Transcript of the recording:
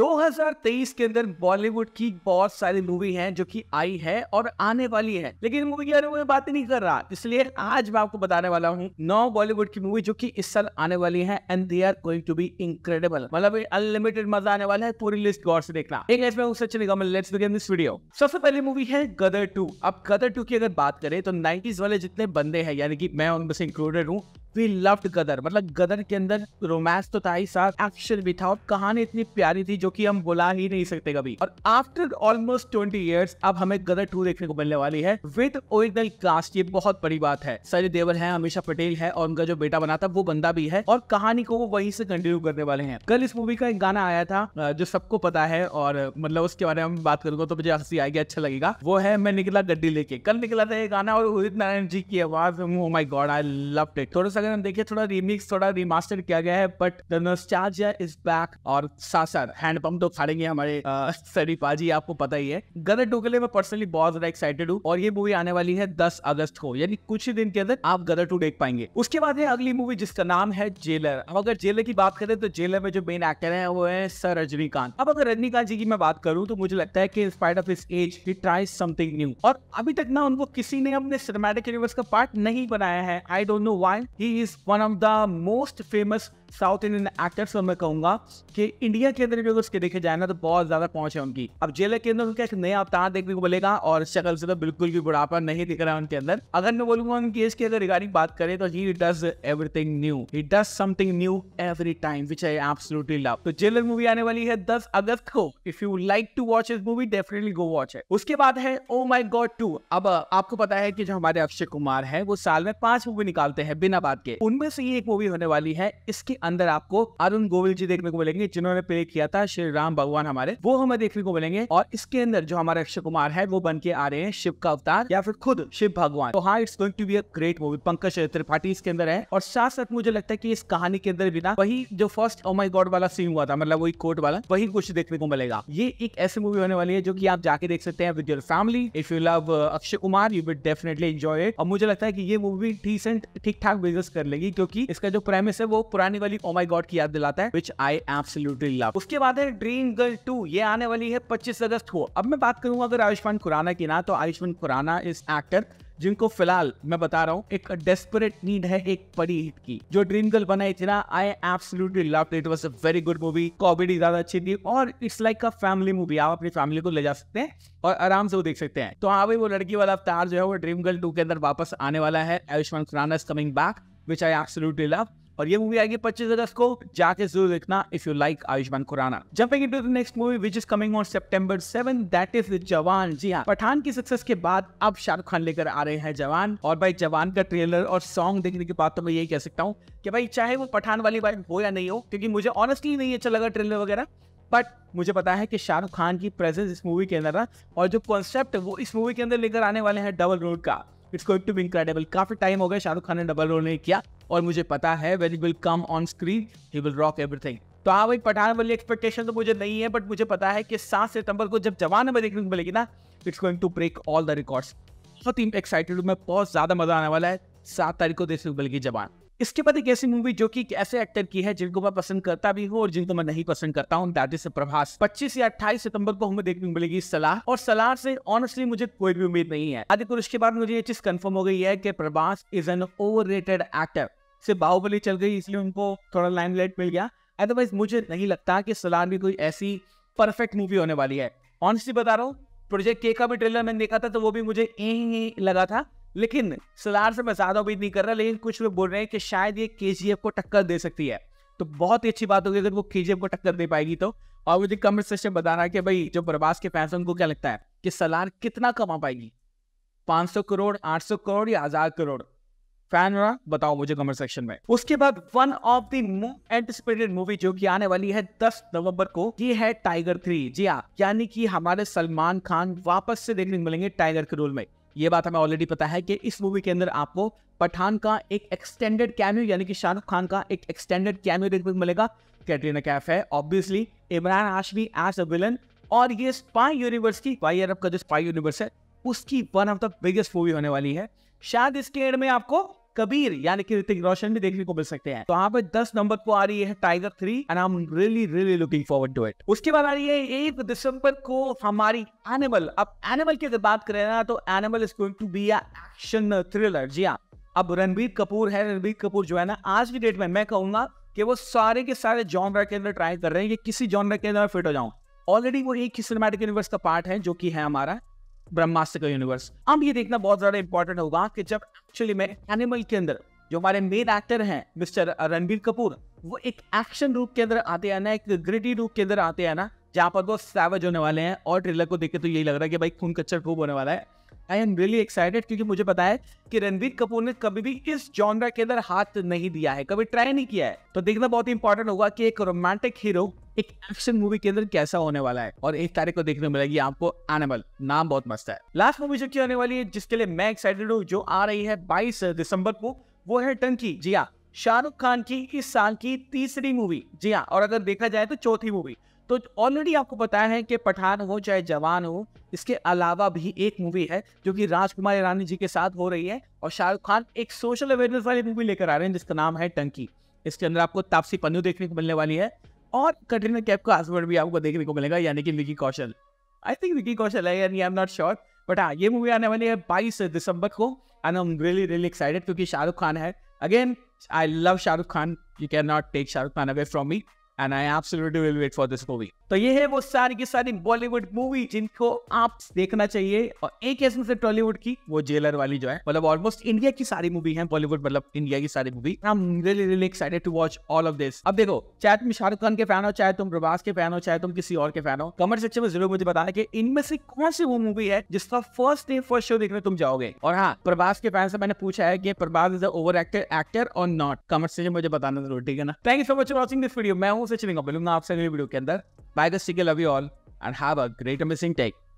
2023 के अंदर बॉलीवुड की बहुत सारी मूवी हैं जो कि आई है और आने वाली है लेकिन मूवी के बारे में बात नहीं कर रहा इसलिए आज मैं आपको बताने वाला हूँ नौ बॉलीवुड की मूवी जो कि इस साल आने वाली है and they are going to be incredible मतलब अनलिमिटेड मजा आने वाला है पूरी लिस्ट गौर से देखना एक ऐसे उससे चलेगा लेट्स बिगिन दिस वीडियो सबसे पहली मूवी है गदर टू अब गदर टू की अगर बात करें तो नाइनटीज वाले जितने बंदे हैं यानी कि मैं उनमें से इंक्लूडेड हूँ वी गदर मतलब गदर के अंदर रोमांस तो था ही साथ एक्शन भी था और कहानी इतनी प्यारी थी जो कि हम बुला ही नहीं सकते कभी और आफ्टर ऑलमोस्ट ट्वेंटी ईयर्स अब हमें गदर टू देखने को मिलने वाली है विद ओरिजिनल कास्ट ये बहुत बड़ी बात है सजय देवल है हमेशा पटेल है और उनका जो बेटा बना था वो बंदा भी है और कहानी को वो वहीं से कंटिन्यू करने वाले हैं कल इस मूवी का एक गाना आया था जो सबको पता है और मतलब उसके बारे में बात करूंगा तो मुझे हंसी आएगी अच्छा लगेगा वो है मैं निकला गड्डी लेके कल निकला था ये गाना और उदित नारायण जी की आवाज my god I love it थोड़ा सा अगर हम देखें थोड़ा रिमिक्स थोड़ा रिमास्टर किया गया है but the nostalgia is back और साथ साथ हैंडपम्प तो फाड़ेंगे हमारे सरी पाजी आपको पता ही है गदर टू मैं पर्सनली बहुत ज्यादा एक्साइटेड हूँ और ये मूवी आने वाली है दस अगस्त को यानी कुछ ही दिन के अंदर आप गदर टू देख पाएंगे उसके बाद है अगली मूवी जिसका नाम है जेलर अब अगर जेलर की बात करें तो जेलर में जो मेन एक्टर है वो है सर रजनीकांत अब अगर रजनीकांत जी की मैं बात करूँ तो मुझे लगता है कि spite of his age he try something new और अभी तक ना उनको किसी ने अपने सिनेमैटिक यूनिवर्स का पार्ट नहीं बनाया है I don't know why he He is one of the most famous South Indian actors को मैं कहूंगा कि इंडिया के अंदर भी अगर उसके देखे जाए ना तो बहुत ज्यादा पहुंच है उनकी अब जेल के अंदर उनका एक नया अवतार देखने को मिलेगा और शक्ल से तो बिल्कुल भी बुढ़ापा नहीं दिख रहा है उनके अंदर अगर मैं बोलूंगा उनकी एज के अगर रिगार्डिंग बात करें तो he does everything new he does something new every time which I absolutely love तो जेलर मूवी आने वाली है दस अगस्त को if you like to watch this movie definitely go watch है उसके बाद है ओ माई गॉड टू अब uh, आपको पता है कि जो हमारे अक्षय कुमार है वो साल में पांच मूवी निकालते हैं बिना बात के उनमें से ये एक मूवी होने वाली है इसके अंदर आपको अरुण गोविल जी देखने को मिलेंगे जिन्होंने प्ले किया था श्री राम भगवान हमारे वो हमें देखने को मिलेंगे और इसके अंदर जो हमारे अक्षय कुमार है वो बन के आ रहे हैं शिव का अवतार या फिर खुद शिव भगवान तो हाँ it's going to be a great movie Pankaj Tripathi इसके अंदर है और साथ साथ मुझे लगता है की इस कहानी के अंदर बिना वही जो फर्स्ट ओ माई गॉड वाला सीन हुआ था मतलब वही कोर्ट वाला वही कुछ देखने को मिलेगा ये एक ऐसी मूवी होने वाली है जो की आप जाके देख सकते हैं with your family if you love Akshay Kumar you will definitely enjoy it और मुझे लगता है की ये मूवी डिसेंट ठीक ठाक बिजनेस कर लेगी क्योंकि इसका जो प्रेमिस है वो पुरानी वाली ओ माई गॉड की याद दिलाता है विच आई एब्सोल्युटली लव उसके बाद है ड्रीम गर्ल टू ये आने वाली है पच्चीस अगस्त को अब मैं बात करूंगा अगर आयुष्मान खुराना की ना तो आयुष्मान खुराना इज एक्टर जिनको फिलहाल मैं बता रहा हूँ एक डेस्परेट नीड है एक बड़ी हिट की जो ड्रीम गर्ल बनाई थी ना I absolutely love it was a very good movie comedy ज्यादा अच्छी थी और it's like a family movie आप अपनी फैमिली को ले जा सकते हैं और आराम से वो देख सकते हैं तो हाँ भाई वो लड़की वाला अवतार जो है वो ड्रीम गर्ल टू के अंदर वापस आने वाला है Ayushmann Khurrana is coming back which I absolutely love और ये मूवी आएगी पच्चीस अगस्त को जाके जरूर देखना if you like Ayushmann Khurrana jumping into the next movie which is coming on September seven that is Jawan जी हाँ पठान की सक्सेस के बाद अब शाहरुख खान लेकर आ रहे हैं जवान और भाई जवान का ट्रेलर और सॉन्ग देखने के बाद तो मैं यही कह सकता हूँ कि भाई चाहे वो पठान वाली बात हो या नहीं हो क्योंकि मुझे ऑनेस्टली नहीं अच्छा लगा ट्रेलर वगैरह बट मुझे पता है कि शाहरुख खान की प्रेजेंस इस मूवी के अंदर और जो कॉन्सेप्ट वो इस मूवी के अंदर लेकर आने वाले हैं डबल रोड का it's going to be incredible काफी टाइम हो गया शाहरुख खान ने डबल रोल नहीं किया और मुझे पता है when will come on screen he will rock everything तो हाँ भाई पठान वाली एक्सपेक्टेशन तो मुझे नहीं है बट मुझे पता है कि सात सितंबर को जब जवान में देखने को मिलेगी ना it's going to break all the records बहुत ही एक्साइटेड हूँ मैं बहुत ज़्यादा मजा आने वाला है सात तारीख को देखने को मिलेगी जवान इसके बाद एक ऐसी मूवी जो कि ऐसे एक्टर की है जिनको मैं पसंद करता भी हूँ और जिनको मैं नहीं पसंद करता हूँ दादी से प्रभास 25 या 28 सितंबर को हमें देखने को मिलेगी सलाह और सलाह से ऑनेस्टली मुझे कोई भी उम्मीद नहीं है आदि पुरुष के बाद मुझे ये चीज कंफर्म हो गई है कि Prabhas is an over actor से बाहुबली चल गई इसलिए उनको थोड़ा लाइन लाइट मिल गया अदरवाइज मुझे नहीं लगता कि सलार भी कोई ऐसी परफेक्ट मूवी होने वाली है ऑनेस्टली बता रहा हूँ प्रोजेक्ट के का भी ट्रेलर मैंने देखा था तो वो भी मुझे ए लगा था लेकिन सलार से मैं ज़्यादा उम्मीद नहीं कर रहा लेकिन कुछ लोग बोल रहे हैं कि शायद ये के को टक्कर दे सकती है तो बहुत ही अच्छी बात होगी अगर वो के को टक्कर दे पाएगी तो और मुझे कमेंट सेक्शन बताना कि भाई जो प्रवास के फैंस उनको क्या लगता है कि सलार कितना कमा पाएगी 500 करोड़ 800 करोड़ या हजार करोड़ फैन रहा बताओ मुझे कमेंट सेक्शन में उसके बाद one of the anticipated movie जो कि आने वाली है 10 नवंबर को ये है टाइगर थ्री जी हाँ यानी कि हमारे सलमान खान वापस से देखने मिलेंगे टाइगर के रोल में ये बात हमें ऑलरेडी पता है कि इस मूवी के अंदर आपको पठान का एक एक्सटेंडेड कैमियो यानी कि शाहरुख खान का एक एक्सटेंडेड कैमियो देखने को मिलेगा कैटरीना कैफ है obviously Imran Hashmi as a villain और ये स्पाई यूनिवर्स की वाई अरब का जो स्पाई यूनिवर्स है उसकी one of the biggest movie होने वाली है शायद इसके एंड में आपको कबीर यानी कि ऋतिक रोशन भी देखने को मिल सकते हैं तो यहाँ पे दस नंबर को आ रही है tiger three and I am really really looking forward to it उसके बाद आ रही है एक दिसंबर को हमारी एनिमल अब एनिमल की अगर बात करें ना तो animal is going to be action thriller जी हाँ अब रणबीर कपूर है रणबीर कपूर जो है ना आज की डेट में मैं कहूंगा कि वो सारे के सारे जॉनर के अंदर ट्राई कर रहे हैं कि किसी जॉनर के अंदर फिट हो जाऊं ऑलरेडी वो एक ही सिनेमैटिक यूनिवर्स का पार्ट है जो कि है हमारा ब्रह्मास्त्र का यूनिवर्स अब ये देखना बहुत ज्यादा इंपॉर्टेंट होगा कि जब एक्चुअली में एनिमल के अंदर जो हमारे मेन एक्टर हैं मिस्टर रणबीर कपूर वो एक एक्शन रूप के अंदर आते हैं ना एक ग्रिडी रूप के अंदर आते हैं ना जहाँ पर वो सैवज होने वाले हैं और ट्रेलर को देख के तो यही लग रहा है कि भाई खून कच्चर खूब होने वाला है आई एम रियली एक्साइटेड क्योंकि मुझे पता है कि रणवीर कपूर ने कभी भी इस जॉनरा के अंदर हाथ नहीं दिया है कभी ट्राई नहीं किया है तो देखना बहुत ही इंपॉर्टेंट होगा कि एक रोमांटिक हीरो एक एक्शन मूवी के अंदर कैसा होने वाला है और एक तारीख को देखने को मिलेगी आपको एनिमल नाम बहुत मस्त है लास्ट मूवी जो की होने वाली है जिसके लिए मैं एक्साइटेड हूँ जो आ रही है बाईस दिसंबर को वो है टंकी जी हाँ शाहरुख खान की इस साल की तीसरी मूवी जी हाँ और अगर देखा जाए तो चौथी मूवी तो ऑलरेडी आपको बताया है कि पठान हो चाहे जवान हो इसके अलावा भी एक मूवी है जो कि राजकुमार ईरानी जी के साथ हो रही है और शाहरुख खान एक सोशल अवेयरनेस वाली मूवी लेकर आ रहे हैं जिसका नाम है टंकी इसके अंदर आपको तापसी पन्नू देखने को मिलने वाली है और कटरीना कैप का हस्बैंड भी आपको देखने को मिलेगा यानी कि विकी कौशल आई थिंक विकी कौशल है यानी I am not sure but हाँ ये मूवी आने वाली है बाईस दिसंबर को and I am really really excited क्योंकि शाहरुख खान है again I love Shahrukh Khan. You cannot take Shahrukh Khan away from me. And I absolutely will wait for this movie तो ये है वो सारी की सारी बॉलीवुड मूवी जिनको आप देखना चाहिए और एक ऐसे से टॉलीवुड की वो जेलर वाली जो है मतलब ऑलमोस्ट इंडिया की सारी मूवी है बॉलीवुड मतलब इंडिया की सारी movie I am really really excited to watch all of this अब देखो चाहे तुम शाहरुख खान के फैन हो चाहे तुम प्रभास के फैन हो चाहे तुम किसी और के फैन हो कमेंट सेक्शन में जरूर मुझे बताना कि इनमें से कौन सी वो मूवी है जिसका फर्स्ट डे फर्स्ट शो देखने तुम जाओगे और हाँ प्रभास के फैन से मैंने पूछा है कि Prabhas is over actor actor और नॉट कमेंट सेक्शन मुझे बताना जरूर ठीक है ना thank you so much watching this video मैं हूँ for tuning up Illuminati video. Can that bag a sticker love you all and have a great amazing day.